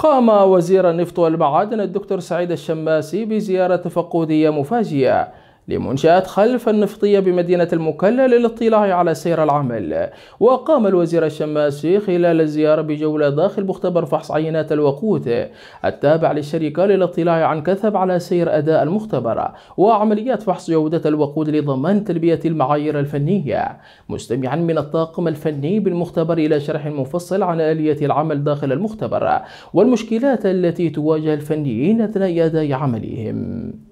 قام وزير النفط والمعادن الدكتور سعيد الشماسي بزيارة تفقدية مفاجئة لمنشآت خلف النفطية بمدينة المكلا للاطلاع على سير العمل وقام الوزير الشماسي خلال الزيارة بجولة داخل مختبر فحص عينات الوقود التابع للشركة للاطلاع عن كثب على سير أداء المختبر وعمليات فحص جودة الوقود لضمان تلبية المعايير الفنية مستمعا من الطاقم الفني بالمختبر إلى شرح مفصل عن آلية العمل داخل المختبر والمشكلات التي تواجه الفنيين أثناء أداء عملهم